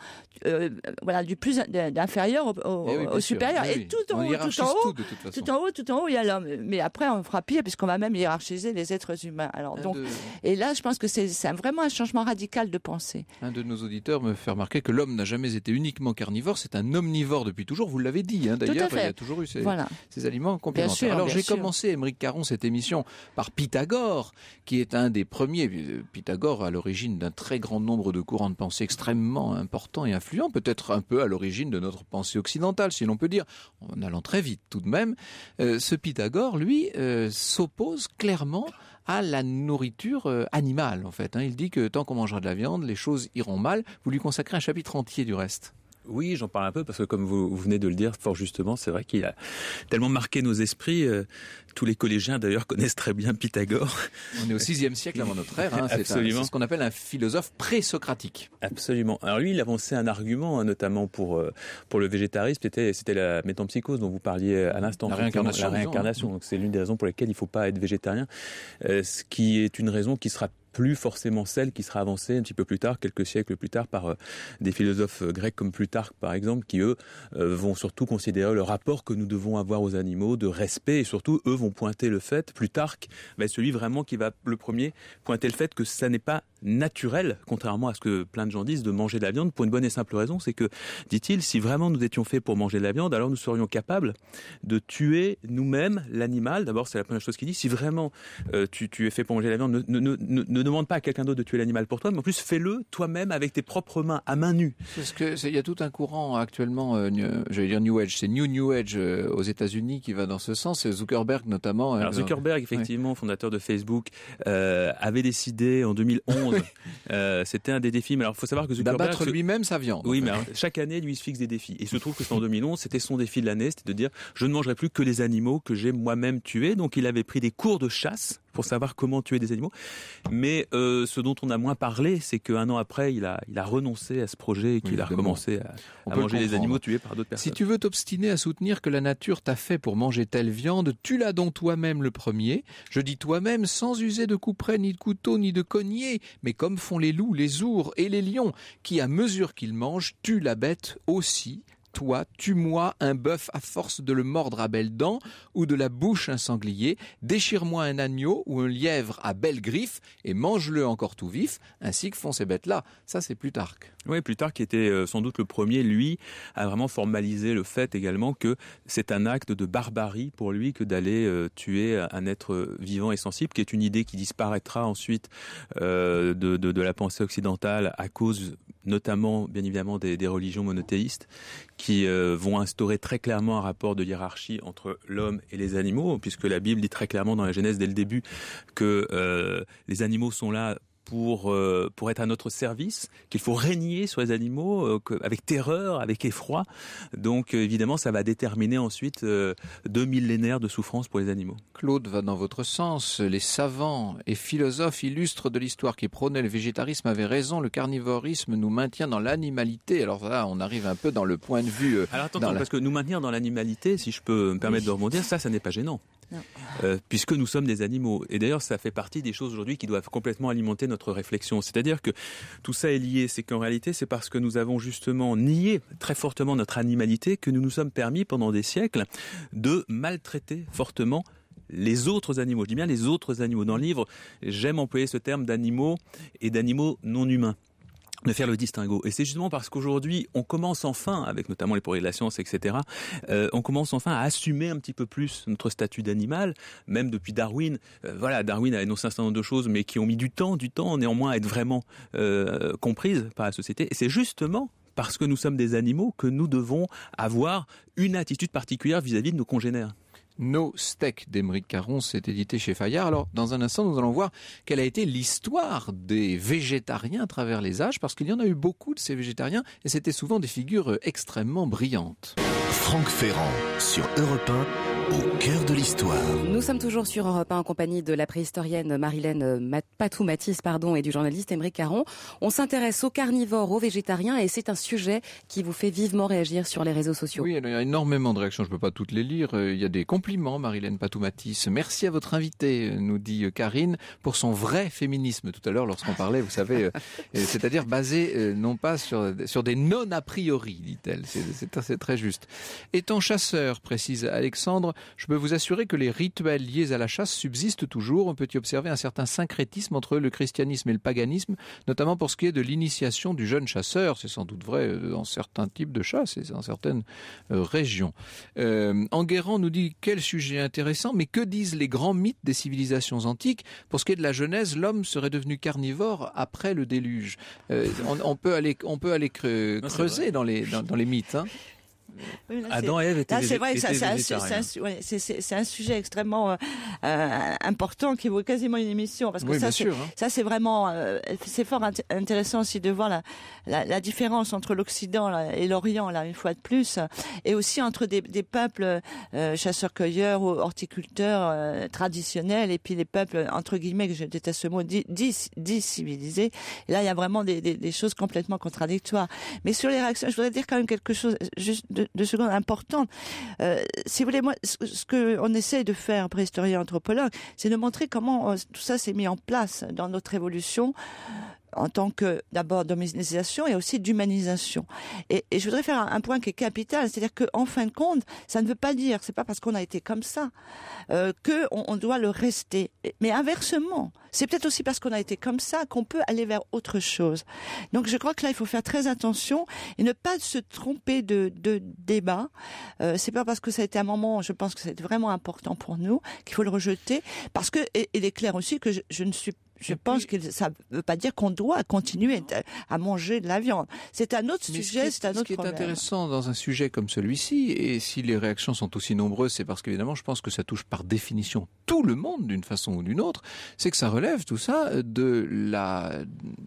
voilà, du plus d'inférieur au, eh supérieur, eh et tout en haut, tout en haut, tout, en haut, tout en haut, il y a l'homme. Mais après, on fera pire, puisqu'on va même hiérarchiser les êtres humains. Alors, donc, Et là, je pense que c'est vraiment un changement radical de pensée. Un de nos auditeurs me fait remarquer que l'homme n'a jamais été uniquement carnivore, c'est un omnivore depuis toujours, vous l'avez dit hein, d'ailleurs, il y a toujours eu ces, ces aliments complémentaires. Sûr, Alors j'ai commencé, Émeric Caron, cette émission par Pythagore, qui est un des premiers, euh, Pythagore à l'origine d'un très grand nombre de courants de pensée extrêmement importants et influents, peut-être un peu à l'origine de notre pensée occidentale, si l'on peut dire, en allant très vite tout de même. Euh, ce Pythagore, lui, euh, s'oppose clairement à la nourriture euh, animale, en fait. Hein. Il dit que tant qu'on mangera de la viande, les choses iront mal. Vous lui consacrez un chapitre entier du reste. Oui, j'en parle un peu parce que comme vous, venez de le dire fort justement, c'est vrai qu'il a tellement marqué nos esprits. Euh, tous les collégiens d'ailleurs connaissent très bien Pythagore. On est au 6 siècle avant notre ère. Hein, c'est ce qu'on appelle un philosophe pré-socratique. Absolument. Alors lui, il avançait un argument, hein, notamment pour euh, pour le végétarisme, c'était c'était la métempsychose dont vous parliez euh, à l'instant. La réincarnation. La hein. réincarnation. Donc c'est l'une des raisons pour lesquelles il ne faut pas être végétarien, ce qui est une raison qui sera plus forcément celle qui sera avancée un petit peu plus tard, quelques siècles plus tard, par euh, des philosophes euh, grecs comme Plutarque, par exemple, qui, eux, euh, vont surtout considérer le rapport que nous devons avoir aux animaux, de respect, et surtout, eux vont pointer le fait, Plutarque va celui vraiment qui va, le premier, pointer le fait que ça n'est pas naturel, contrairement à ce que plein de gens disent, de manger de la viande, pour une bonne et simple raison, c'est que, dit-il, si vraiment nous étions faits pour manger de la viande, alors nous serions capables de tuer nous-mêmes l'animal. D'abord, c'est la première chose qu'il dit. Si vraiment tu, es fait pour manger de la viande, ne ne demande pas à quelqu'un d'autre de tuer l'animal pour toi, mais en plus fais-le toi-même avec tes propres mains, à main nue. Parce que il y a tout un courant actuellement, euh, je vais dire New Age, c'est New New Age euh, aux États-Unis qui va dans ce sens. Zuckerberg notamment. Hein, Zuckerberg, effectivement, fondateur de Facebook, euh, avait décidé en 2011, c'était un des défis. Mais alors faut savoir que Zuckerberg d'abattre lui-même sa viande. Oui, mais chaque année, lui, il se fixe des défis. Et il se trouve que c'est en 2011, c'était son défi de l'année, c'était de dire je ne mangerai plus que les animaux que j'ai moi-même tués. Donc il avait pris des cours de chasse pour savoir comment tuer des animaux. Mais euh, ce dont on a moins parlé, c'est qu'un an après, il a, il a renoncé à ce projet et qu'il a recommencé à, manger des animaux tués par d'autres personnes. Si tu veux t'obstiner à soutenir que la nature t'a fait pour manger telle viande, tu l'as donc toi-même le premier. Je dis toi-même sans user de couperet, ni de couteau, ni de cognier, mais comme font les loups, les ours et les lions, qui à mesure qu'ils mangent tuent la bête aussi toi, tue-moi un bœuf à force de le mordre à belles dents ou de la bouche un sanglier, déchire-moi un agneau ou un lièvre à belles griffes et mange-le encore tout vif, ainsi que font ces bêtes-là. Ça, c'est Plutarque. Oui, Plutarque était euh, sans doute le premier, lui, à vraiment formaliser le fait également que c'est un acte de barbarie pour lui que d'aller euh, tuer un être vivant et sensible, qui est une idée qui disparaîtra ensuite euh, de, la pensée occidentale à cause notamment, bien évidemment, des, religions monothéistes, qui euh, vont instaurer très clairement un rapport de hiérarchie entre l'homme et les animaux, puisque la Bible dit très clairement dans la Genèse dès le début que euh, les animaux sont là pour euh, pour être à notre service, qu'il faut régner sur les animaux euh, avec terreur, avec effroi. Donc euh, évidemment, ça va déterminer ensuite deux millénaires de souffrance pour les animaux. Claude va dans votre sens. Les savants et philosophes illustres de l'histoire qui prônaient le végétarisme avaient raison. Le carnivorisme nous maintient dans l'animalité. Alors là, on arrive un peu dans le point de vue. Alors attends, parce que nous maintenir dans l'animalité, si je peux me permettre de rebondir, ça, ça n'est pas gênant. Euh, puisque nous sommes des animaux. Et d'ailleurs, ça fait partie des choses aujourd'hui qui doivent complètement alimenter notre réflexion. C'est-à-dire que tout ça est lié, c'est qu'en réalité, c'est parce que nous avons justement nié très fortement notre animalité que nous nous sommes permis pendant des siècles de maltraiter fortement les autres animaux. Je dis bien les autres animaux. Dans le livre, j'aime employer ce terme d'animaux et d'animaux non humains de faire le distinguo. Et c'est justement parce qu'aujourd'hui, on commence enfin, avec notamment les progrès de la science, etc., euh, on commence enfin à assumer un petit peu plus notre statut d'animal, même depuis Darwin. Euh, voilà, Darwin a énoncé un certain nombre de choses, mais qui ont mis du temps, du temps néanmoins à être vraiment euh, comprises par la société. Et c'est justement parce que nous sommes des animaux que nous devons avoir une attitude particulière vis à -vis de nos congénères. No Steak d'Emeric Caron, s'est édité chez Fayard. Alors, dans un instant, nous allons voir quelle a été l'histoire des végétariens à travers les âges, parce qu'il y en a eu beaucoup de ces végétariens, et c'était souvent des figures euh, extrêmement brillantes. Franck Ferrand sur Europe au cœur de l'histoire. Nous sommes toujours sur Europe 1 en compagnie de la préhistorienne Marilène Patou Matisse pardon, et du journaliste Émeric Caron. On s'intéresse aux carnivores, aux végétariens et c'est un sujet qui vous fait vivement réagir sur les réseaux sociaux. Oui, il y a énormément de réactions, je ne peux pas toutes les lire. Euh, il y a des compliments, Marilène Patou Matisse. Merci à votre invité, nous dit euh, Karine, pour son vrai féminisme tout à l'heure lorsqu'on parlait, vous savez, euh, c'est-à-dire basé non pas sur, sur des non a priori, dit-elle. C'est très juste. Étant chasseur, précise Alexandre, je peux vous assurer que les rituels liés à la chasse subsistent toujours. On peut y observer un certain syncrétisme entre le christianisme et le paganisme, notamment pour ce qui est de l'initiation du jeune chasseur. C'est sans doute vrai euh, dans certains types de chasse et dans certaines euh, régions. Euh, Enguerrand nous dit quel sujet intéressant, mais que disent les grands mythes des civilisations antiques Pour ce qui est de la Genèse, l'homme serait devenu carnivore après le déluge. on, peut aller, creuser dans les mythes. Hein. Adam et Ève étaient C'est vrai c'est un, sujet extrêmement euh, euh, important qui vaut quasiment une émission parce que hein. ça, c'est vraiment euh, c'est fort intéressant aussi de voir la, différence entre l'Occident et l'Orient là une fois de plus et aussi entre des, peuples chasseurs-cueilleurs ou horticulteurs traditionnels et puis les peuples entre guillemets que je déteste ce mot dits civilisés. là, il y a vraiment des, des choses complètement contradictoires. Mais sur les réactions, je voudrais dire quand même quelque chose juste de de, secondes importantes. Euh, si vous voulez, moi, ce, ce qu'on essaie de faire, préhistorien anthropologue, c'est de montrer comment euh, tout ça s'est mis en place dans notre évolution en tant que d'abord d'humanisation et aussi d'humanisation. Et, je voudrais faire un, point qui est capital, c'est-à-dire qu'en fin de compte, ça ne veut pas dire, c'est pas parce qu'on a été comme ça qu'on euh, que on, doit le rester. Mais inversement, c'est peut-être aussi parce qu'on a été comme ça qu'on peut aller vers autre chose. Donc je crois que là, il faut faire très attention et ne pas se tromper de, débat. Euh, c'est pas parce que ça a été un moment, je pense que c'est vraiment important pour nous qu'il faut le rejeter, parce que il est clair aussi que je, je ne suis je pense que ça ne veut pas dire qu'on doit continuer à manger de la viande. C'est un autre sujet, c'est un autre Ce qui est intéressant dans un sujet comme celui-ci, et si les réactions sont aussi nombreuses, c'est parce qu'évidemment, je pense que ça touche par définition tout le monde d'une façon ou d'une autre, c'est que ça relève tout ça de la,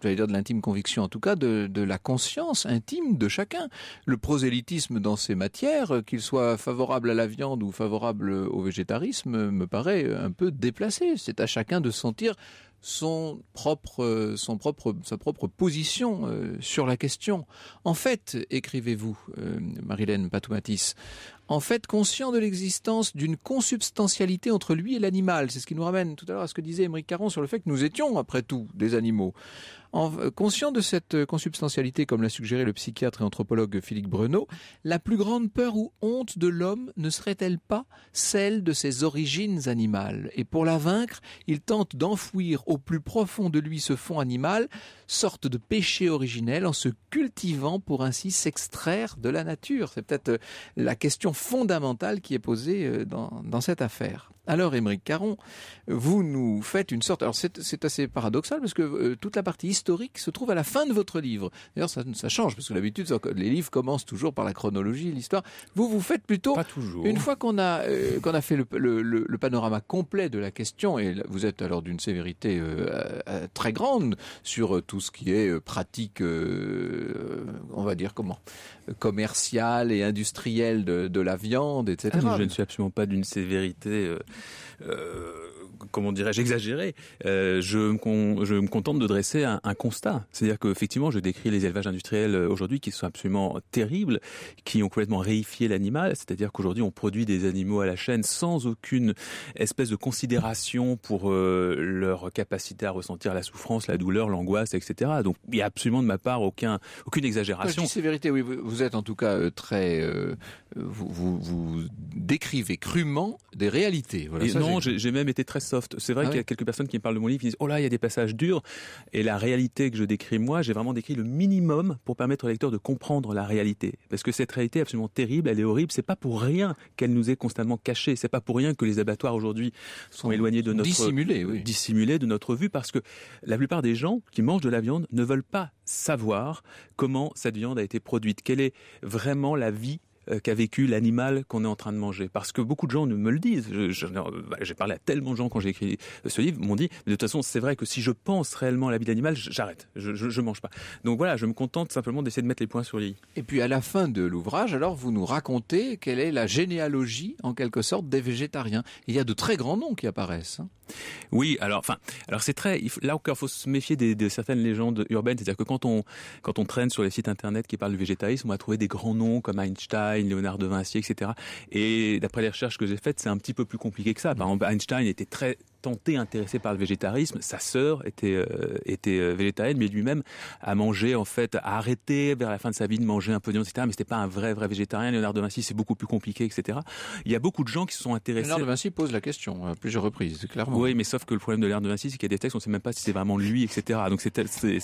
dire de l'intime conviction en tout cas, de, de la conscience intime de chacun. Le prosélytisme dans ces matières, qu'il soit favorable à la viande ou favorable au végétarisme, me paraît un peu déplacé. C'est à chacun de sentir son propre, son propre, sa propre position euh, sur la question. En fait, écrivez-vous, euh, Marilène Patoumatis, en fait conscient de l'existence d'une consubstantialité entre lui et l'animal. C'est ce qui nous ramène tout à l'heure à ce que disait Émeric Caron sur le fait que nous étions, après tout, des animaux. En, euh, conscient de cette euh, consubstantialité, comme l'a suggéré le psychiatre et anthropologue Philippe Breneau, la plus grande peur ou honte de l'homme ne serait-elle pas celle de ses origines animales Et pour la vaincre, il tente d'enfouir au plus profond de lui ce fond animal, sorte de péché originel, en se cultivant pour ainsi s'extraire de la nature. C'est peut-être euh, la question fondamentale qui est posée euh, dans, dans cette affaire. Alors, Émeric Caron, vous nous faites une sorte. Alors, c'est assez paradoxal parce que euh, toute la partie historique se trouve à la fin de votre livre. D'ailleurs, ça, change parce que l'habitude, les livres commencent toujours par la chronologie, l'histoire. Vous vous faites plutôt. Pas toujours. Une fois qu'on a euh, qu'on a fait le, panorama complet de la question et vous êtes alors d'une sévérité euh, très grande sur tout ce qui est pratique, on va dire comment, commercial et industriel de, la viande, etc. Ah, je ne suis absolument pas d'une sévérité euh, comment dirais-je, exagéré. Euh, je, me contente de dresser un, constat. C'est-à-dire qu'effectivement, je décris les élevages industriels euh, aujourd'hui qui sont absolument terribles, qui ont complètement réifié l'animal. C'est-à-dire qu'aujourd'hui, on produit des animaux à la chaîne sans aucune espèce de considération pour leur capacité à ressentir la souffrance, la douleur, l'angoisse, etc. Donc, il n'y a absolument de ma part aucune exagération. je oui, vous êtes en tout cas très vous, vous, décrivez crûment des réalités. non, j'ai même été très soft. C'est vrai ah qu'il y a quelques personnes qui me parlent de mon livre qui disent Oh là, il y a des passages durs. Et la réalité que je décris, moi, j'ai vraiment décrit le minimum pour permettre au lecteur de comprendre la réalité. Parce que cette réalité est absolument terrible, elle est horrible. C'est pas pour rien qu'elle nous est constamment cachée. C'est pas pour rien que les abattoirs aujourd'hui sont, éloignés de notre. Dissimulés, oui. Dissimulés de notre vue parce que la plupart des gens qui mangent de la viande ne veulent pas savoir comment cette viande a été produite. Quelle est vraiment la vie euh, qu'a vécu l'animal qu'on est en train de manger. Parce que beaucoup de gens me le disent. Bah, j'ai parlé à tellement de gens quand j'ai écrit ce livre, m'ont dit, de toute façon, c'est vrai que si je pense réellement à la vie d'animal, j'arrête, je, ne mange pas. Donc voilà, je me contente simplement d'essayer de mettre les points sur les Et puis à la fin de l'ouvrage, alors, vous nous racontez quelle est la généalogie, en quelque sorte, des végétariens. Il y a de très grands noms qui apparaissent. Hein. Oui, alors, enfin, alors c'est très. Là encore, faut se méfier de certaines légendes urbaines. C'est-à-dire que quand on quand on traîne sur les sites internet qui parlent du végétalisme on va trouver des grands noms comme Einstein, Léonard de Vinci, etc. Et d'après les recherches que j'ai faites, c'est un petit peu plus compliqué que ça. Einstein était très tenté intéressé par le végétarisme. Sa sœur était euh, était euh, végétarienne, mais lui-même a mangé en fait, a arrêté vers la fin de sa vie de manger un peu viande etc. Mais c'était pas un vrai vrai végétarien. Léonard de Vinci, c'est beaucoup plus compliqué, etc. Il y a beaucoup de gens qui se sont intéressés. Léonard de Vinci pose la question à plusieurs reprises, clairement. Oui, mais sauf que le problème de Léonard de Vinci, c'est qu'il y a des textes, on sait même pas si c'est vraiment lui, etc. Donc hmm.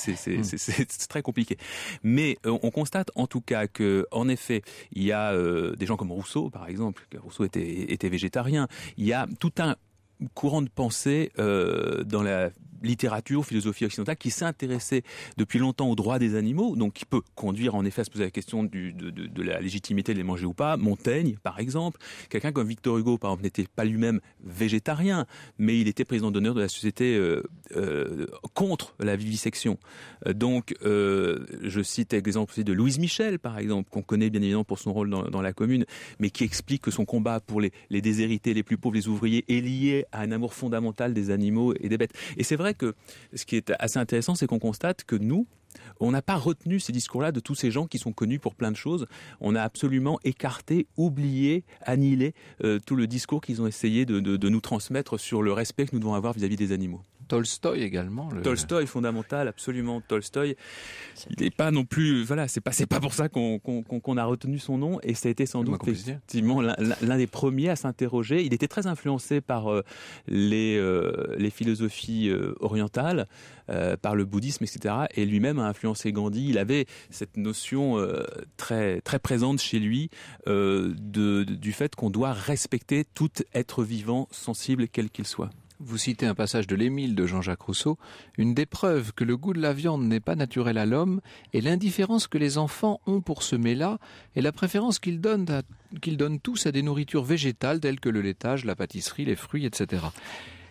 c'est très compliqué. Mais euh, on constate en tout cas que en effet, il y a des gens comme Rousseau, par exemple. Rousseau était était végétarien. Il y a tout un courant de pensée euh, dans la littérature, philosophie occidentale, qui s'intéressait depuis longtemps aux droits des animaux, donc qui peut conduire en effet à se poser la question du, de, la légitimité de les manger ou pas. Montaigne, par exemple, quelqu'un comme Victor Hugo, par exemple, n'était pas lui-même végétarien, mais il était président d'honneur de la société euh, euh, contre la vivisection. Euh, donc, je cite l'exemple de Louise Michel, par exemple, qu'on connaît bien évidemment pour son rôle dans, la commune, mais qui explique que son combat pour les, les déshérités, les plus pauvres, les ouvriers, est lié à un amour fondamental des animaux et des bêtes. Et c'est vrai vrai que ce qui est assez intéressant, c'est qu'on constate que nous, on n'a pas retenu ces discours-là de tous ces gens qui sont connus pour plein de choses. On a absolument écarté, oublié, annihilé euh, tout le discours qu'ils ont essayé de, nous transmettre sur le respect que nous devons avoir vis à -vis des animaux. Tolstoy également. Le... Tolstoï fondamental, absolument Tolstoy. Il n'est pas non plus, voilà, c'est pas pas pour ça qu'on a retenu son nom et ça a été sans doute effectivement l'un des premiers à s'interroger. Il était très influencé par euh, euh, les philosophies euh, orientales, par le bouddhisme, etc. Et lui-même a influencé Gandhi. Il avait cette notion très très présente chez lui du fait qu'on doit respecter tout être vivant, sensible, quel qu'il soit. Vous citez un passage de l'Émile de Jean-Jacques Rousseau. Une des preuves que le goût de la viande n'est pas naturel à l'homme est l'indifférence que les enfants ont pour ce mets-là et la préférence qu'ils donnent, qu'ils donnent tous à des nourritures végétales telles que le laitage, la pâtisserie, les fruits, etc.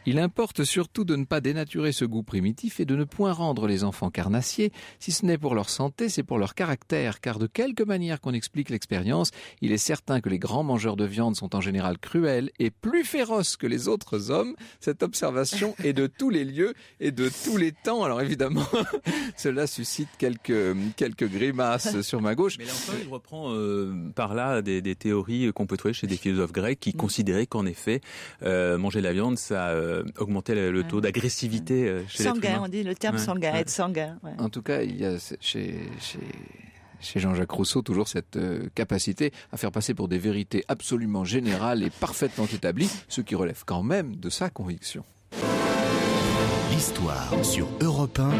Il importe surtout de ne pas dénaturer ce goût primitif et de ne point rendre les enfants carnassiers, si ce n'est pour leur santé, c'est pour leur caractère, car de quelque manière qu'on explique l'expérience, il est certain que les grands mangeurs de viande sont en général cruels et plus féroces que les autres hommes. Cette observation est de tous les lieux et de tous les temps. Alors évidemment, cela suscite quelques, quelques grimaces sur ma gauche. Mais l'enfant, il reprend euh, par là des, théories qu'on peut trouver chez des philosophes grecs qui mm. considéraient qu'en effet, euh, manger la viande, ça... Euh, euh, augmenter le, taux d'agressivité euh, chez sanguin, on dit le terme sanguin, être sanguin. En tout cas, il y a chez, Jean-Jacques Rousseau toujours cette euh, capacité à faire passer pour des vérités absolument générales et parfaitement établies, ce qui relève quand même de sa conviction. L'histoire sur Europe 1,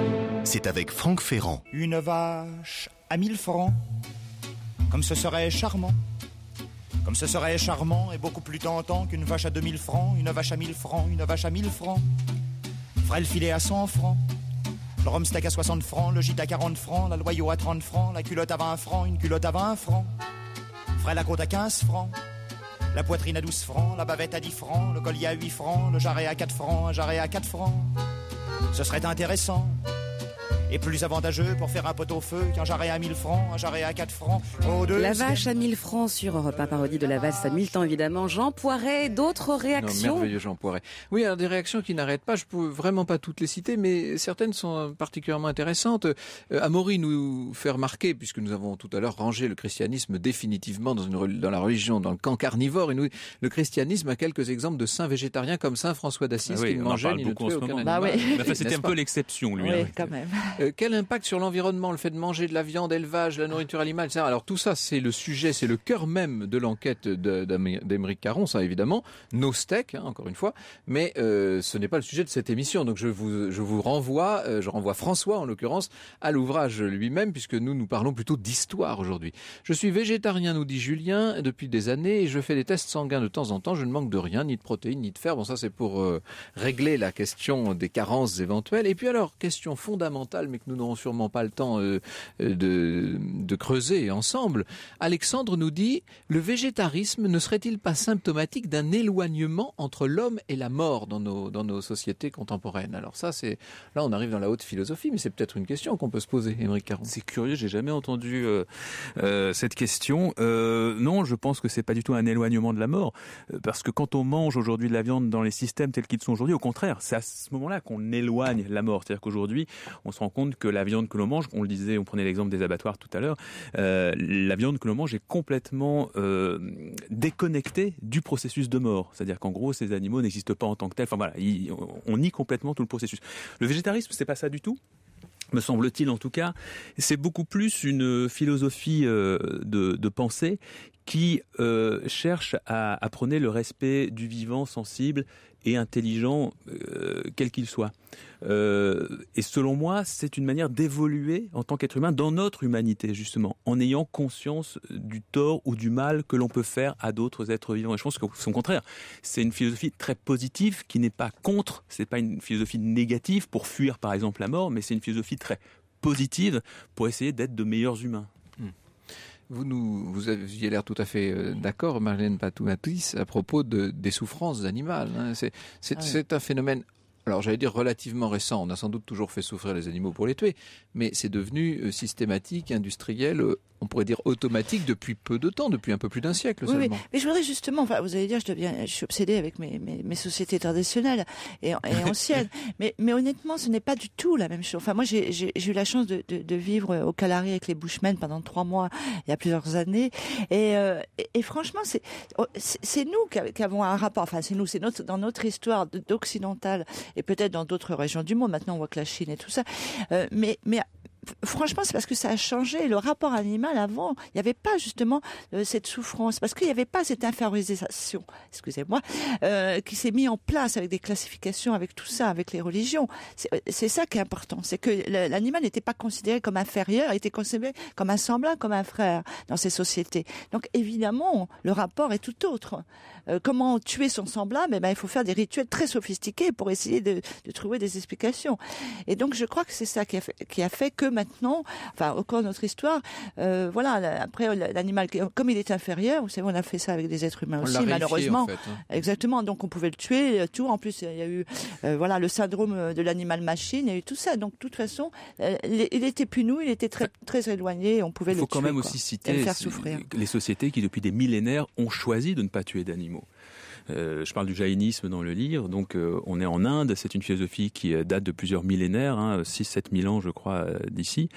c'est avec Franck Ferrand. Une vache à 1000 francs, comme ce serait charmant comme ce serait charmant et beaucoup plus tentant qu'une vache à 2000 francs, une vache à 1000 francs, une vache à 1000 francs. Ferait le filet à 100 francs. Le steak à 60 francs, le gîte à 40 francs, la loyau à 30 francs, la culotte à 20 francs, une culotte à 20 francs. Ferait la côte à 15 francs. La poitrine à 12 francs, la bavette à 10 francs, le collier à 8 francs, le jarret à 4 francs, un jarret à 4 francs. Ce serait intéressant et plus avantageux pour faire un pot au feu qu'un jarret à 1000 francs, un jarret à 4 francs. Oh, deux, la vache à 1000 francs sur Europe 1, parodie de la vache, à 1000 temps évidemment. Jean Poiret, d'autres réactions non, Merveilleux Jean Poiret. Oui, alors des réactions qui n'arrêtent pas. Je peux vraiment pas toutes les citer, mais certaines sont particulièrement intéressantes. Euh, Amaury nous fait remarquer, puisque nous avons tout à l'heure rangé le christianisme définitivement dans, une, dans la religion, dans le camp carnivore, et nous, le christianisme a quelques exemples de saints végétariens comme saint François d'Assise ah qui ne mangeait ni ne tuait aucun moment. animal. Bah c'était un peu l'exception, lui. Hein. quand même. Euh, euh, quel impact sur l'environnement le fait de manger de la viande, élevage, la nourriture animale, etc. Alors tout ça, c'est le sujet, c'est le cœur même de l'enquête d'Émeric Caron, ça évidemment. Nos steaks, hein, encore une fois, mais euh, ce n'est pas le sujet de cette émission. Donc je vous, je vous renvoie, euh, je renvoie François en l'occurrence à l'ouvrage lui-même, puisque nous nous parlons plutôt d'histoire aujourd'hui. Je suis végétarien, nous dit Julien, depuis des années, et je fais des tests sanguins de temps en temps. Je ne manque de rien, ni de protéines, ni de fer. Bon, ça c'est pour régler la question des carences éventuelles. Et puis alors, question fondamentale mais que nous n'aurons sûrement pas le temps euh, euh, de, creuser ensemble, Alexandre nous dit le végétarisme ne serait-il pas symptomatique d'un éloignement entre l'homme et la mort dans nos, dans nos sociétés contemporaines Alors ça, c'est là, on arrive dans la haute philosophie, mais c'est peut-être une question qu'on peut se poser, Émeric Caron. C'est curieux, j'ai jamais entendu euh, cette question. non, je pense que c'est pas du tout un éloignement de la mort, parce que quand on mange aujourd'hui de la viande dans les systèmes tels qu'ils sont aujourd'hui, au contraire, c'est à ce moment-là qu'on éloigne la mort. C'est-à-dire qu'aujourd'hui, on se rend compte que la viande que l'on mange, on le disait, on prenait l'exemple des abattoirs tout à l'heure, euh, la viande que l'on mange est complètement euh, déconnectée du processus de mort. C'est-à-dire qu'en gros, ces animaux n'existent pas en tant que tels. Enfin voilà, on nie complètement tout le processus. Le végétarisme, c'est pas ça du tout me semble-t-il en tout cas, c'est beaucoup plus une philosophie euh, de, pensée qui cherche à, à prôner le respect du vivant sensible et intelligent, euh, quel qu'il soit. Euh, et selon moi, c'est une manière d'évoluer en tant qu'être humain dans notre humanité, justement, en ayant conscience du tort ou du mal que l'on peut faire à d'autres êtres vivants. Et je pense que son contraire, c'est une philosophie très positive qui n'est pas contre, c'est pas une philosophie négative pour fuir, par exemple, la mort, mais c'est une philosophie très positive pour essayer d'être de meilleurs humains. Vous, nous, vous aviez l'air tout à fait euh, d'accord, Marlène Patoumatis, à propos des souffrances animales. Hein. Ah c'est un phénomène alors j'allais dire relativement récent, on a sans doute toujours fait souffrir les animaux pour les tuer, mais c'est devenu euh, systématique, industriel, euh, on pourrait dire automatique depuis peu de temps, depuis un peu plus d'un siècle seulement. Oui. Mais je voudrais justement, enfin, vous allez dire, je deviens, je suis obsédée avec mes, sociétés traditionnelles et, anciennes, mais, honnêtement, ce n'est pas du tout la même chose. Enfin, moi, j'ai eu la chance de, vivre euh, au Calari avec les Bushmen pendant trois mois il y a plusieurs années, et, franchement, oh, c'est c'est nous qui avons un rapport, enfin, c'est nous, c'est notre dans notre histoire d'occidental et peut-être dans d'autres régions du monde. Maintenant, on voit que la Chine et tout ça. Euh, mais, mais franchement, c'est parce que ça a changé. Le rapport animal avant, il n'y avait pas justement euh, cette souffrance, parce qu'il n'y avait pas cette infériorisation, excusez-moi, euh, qui s'est mise en place avec des classifications, avec tout ça, avec les religions. C'est ça qui est important, c'est que l'animal n'était pas considéré comme inférieur, il était considéré comme un semblant, comme un frère dans ces sociétés. Donc évidemment, le rapport est tout autre. Euh, comment tuer son semblable, Mais ben, il faut faire des rituels très sophistiqués pour essayer de, trouver des explications. Et donc, je crois que c'est ça qui a, fait, que maintenant, enfin, au cours de notre histoire, euh, voilà, après, l'animal, comme il est inférieur, vous savez, on a fait ça avec des êtres humains aussi, malheureusement. Hein. Exactement. Donc, on pouvait le tuer, euh, tout. En plus, il y a eu, voilà, le syndrome de l'animal machine, il y a eu tout ça. Donc, de toute façon, il était nous, il était très, très éloigné, on pouvait il faut quand même aussi citer les sociétés qui, depuis des millénaires, ont choisi de ne pas tuer d'animaux. Merci. Euh, je parle du jaïnisme dans le livre. Donc, euh, on est en Inde. C'est une philosophie qui euh, date de plusieurs millénaires, 6-7 hein, 000 ans, je crois, d'ici,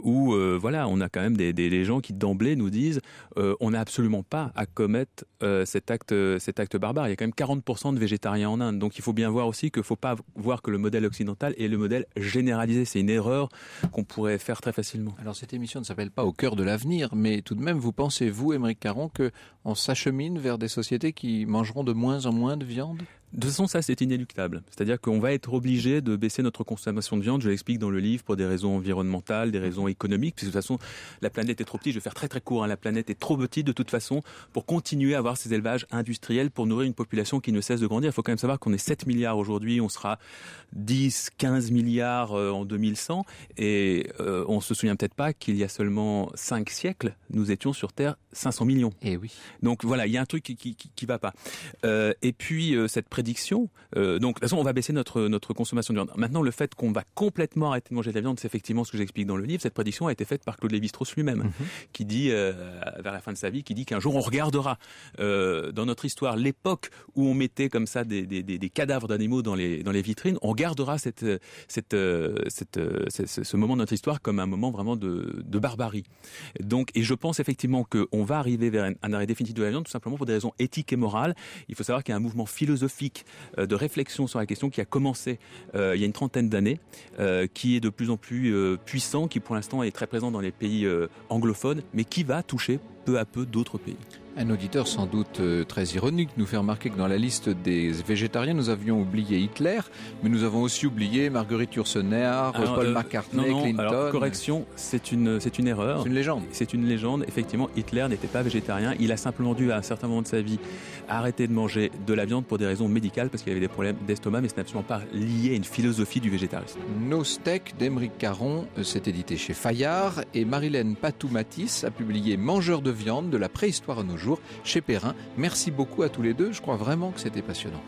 où, voilà, on a quand même des, gens qui, d'emblée, nous disent on n'a absolument pas à commettre cet, acte, cet acte barbare. Il y a quand même 40% de végétariens en Inde. Donc, il faut bien voir aussi qu'il ne faut pas voir que le modèle occidental est le modèle généralisé. C'est une erreur qu'on pourrait faire très facilement. Alors cette émission ne s'appelle pas Au cœur de l'avenir, mais tout de même, vous pensez, vous, Émeric Caron, que on s'achemine vers des sociétés qui mangeront de moins en moins de viande de toute façon, ça, c'est inéluctable. C'est-à-dire qu'on va être obligé de baisser notre consommation de viande. Je l'explique dans le livre pour des raisons environnementales, des raisons économiques. Puisque de toute façon, la planète est trop petite. Je vais faire très très court. Hein. La planète est trop petite de toute façon pour continuer à avoir ces élevages industriels pour nourrir une population qui ne cesse de grandir. Il faut quand même savoir qu'on est 7 milliards aujourd'hui. On sera 10, 15 milliards euh, en 2100. Et euh, on se souvient peut-être pas qu'il y a seulement 5 siècles, nous étions sur Terre 500 millions. Et eh oui. Donc voilà, il y a un truc qui, qui, va pas. Euh, et puis, cette prédiction diction euh, donc, de toute façon, on va baisser notre, notre consommation de viande. Maintenant, le fait qu'on va complètement arrêter de manger de la viande, c'est effectivement ce que j'explique dans le livre. Cette prédiction a été faite par Claude Lévi-Strauss lui-même, mhm. qui dit, euh, vers la fin de sa vie, qui dit qu'un jour on regardera euh, dans notre histoire l'époque où on mettait comme ça des, des, des, cadavres d'animaux dans les, dans les vitrines. On regardera cette, cette, cette, ce moment de notre histoire comme un moment vraiment de, de barbarie. Donc, et je pense effectivement qu'on va arriver vers un arrêt définitif de la viande, tout simplement pour des raisons éthiques et morales. Il faut savoir qu'il y a un mouvement philosophique euh, de réflexion sur la question qui a commencé euh, il y a une trentaine d'années, euh, qui est de plus en plus puissant, qui pour l'instant est très présent dans les pays anglophones, mais qui va toucher peu à peu d'autres pays. Un auditeur sans doute euh, très ironique nous fait remarquer que dans la liste des végétariens, nous avions oublié Hitler, mais nous avons aussi oublié Marguerite Yourcenar, Paul euh, McCartney, Clinton. correction, c'est une, erreur. C'est une légende. C'est une légende. Effectivement, Hitler n'était pas végétarien. Il a simplement dû, à un certain moment de sa vie, arrêter de manger de la viande pour des raisons médicales, parce qu'il avait des problèmes d'estomac, mais ce n'est absolument pas lié à une philosophie du végétarisme. Nos steaks d'Emeric Caron, euh, c'est édité chez Fayard, et Marilène Patoumatis a publié Mangeurs de viande de la préhistoire à nos jours chez Perrin. Merci beaucoup à tous les deux. Je crois vraiment que c'était passionnant.